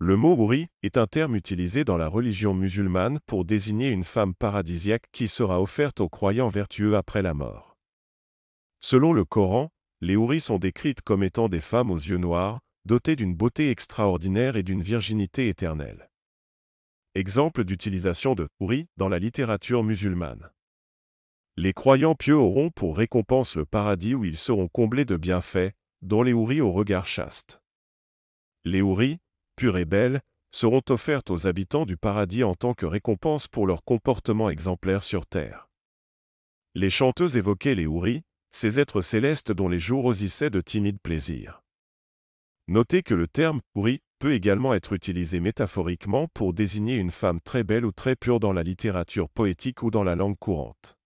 Le mot houri est un terme utilisé dans la religion musulmane pour désigner une femme paradisiaque qui sera offerte aux croyants vertueux après la mort. Selon le Coran, les houris sont décrites comme étant des femmes aux yeux noirs, dotées d'une beauté extraordinaire et d'une virginité éternelle. Exemple d'utilisation de houri dans la littérature musulmane. Les croyants pieux auront pour récompense le paradis où ils seront comblés de bienfaits, dont les houris au regard chaste. Les houris, pures et belles, seront offertes aux habitants du paradis en tant que récompense pour leur comportement exemplaire sur terre. Les chanteuses évoquaient les houris, ces êtres célestes dont les jours rosissaient de timides plaisirs. Notez que le terme houri peut également être utilisé métaphoriquement pour désigner une femme très belle ou très pure dans la littérature poétique ou dans la langue courante.